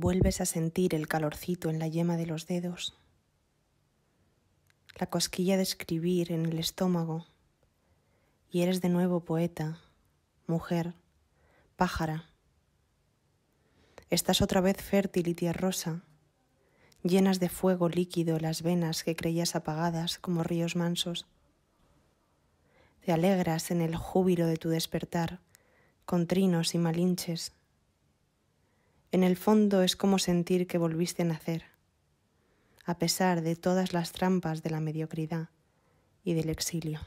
Vuelves a sentir el calorcito en la yema de los dedos, la cosquilla de escribir en el estómago, y eres de nuevo poeta, mujer, pájara. Estás otra vez fértil y tierrosa, llenas de fuego líquido las venas que creías apagadas como ríos mansos. Te alegras en el júbilo de tu despertar, con trinos y malinches en el fondo es como sentir que volviste a nacer, a pesar de todas las trampas de la mediocridad y del exilio.